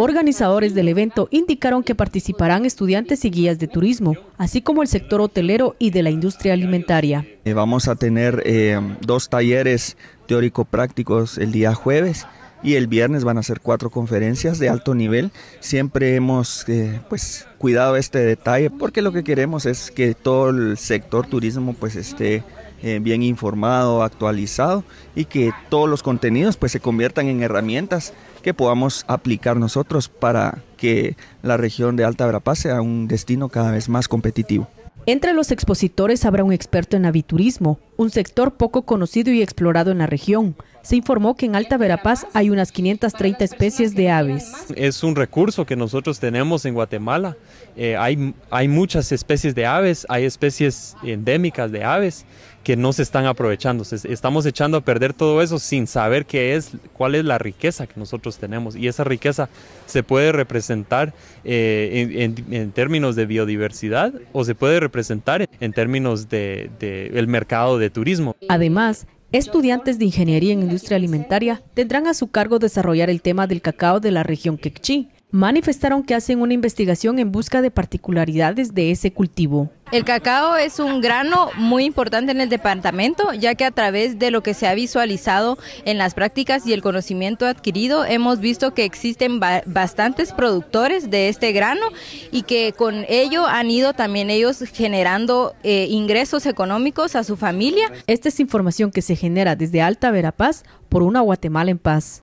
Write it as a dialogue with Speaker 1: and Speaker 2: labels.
Speaker 1: Organizadores del evento indicaron que participarán estudiantes y guías de turismo, así como el sector hotelero y de la industria alimentaria.
Speaker 2: Eh, vamos a tener eh, dos talleres teórico-prácticos el día jueves y el viernes van a ser cuatro conferencias de alto nivel. Siempre hemos eh, pues cuidado este detalle porque lo que queremos es que todo el sector turismo pues esté eh, bien informado, actualizado y que todos los contenidos pues, se conviertan en herramientas que podamos aplicar nosotros para que la región de Alta Verapaz sea un destino cada vez más competitivo.
Speaker 1: Entre los expositores habrá un experto en aviturismo, un sector poco conocido y explorado en la región. Se informó que en Alta Verapaz hay unas 530 especies de aves.
Speaker 3: Es un recurso que nosotros tenemos en Guatemala. Eh, hay, hay muchas especies de aves, hay especies endémicas de aves que no se están aprovechando. Estamos echando a perder todo eso sin saber qué es, cuál es la riqueza que nosotros tenemos. Y esa riqueza se puede representar eh, en, en términos de biodiversidad o se puede representar en términos del de, mercado de turismo.
Speaker 1: Además, Estudiantes de Ingeniería en Industria Alimentaria tendrán a su cargo desarrollar el tema del cacao de la región Quechí, manifestaron que hacen una investigación en busca de particularidades de ese cultivo.
Speaker 4: El cacao es un grano muy importante en el departamento, ya que a través de lo que se ha visualizado en las prácticas y el conocimiento adquirido, hemos visto que existen bastantes productores de este grano y que con ello han ido también ellos generando eh, ingresos económicos a su familia. Esta es información que se genera desde Alta Verapaz por una Guatemala en paz.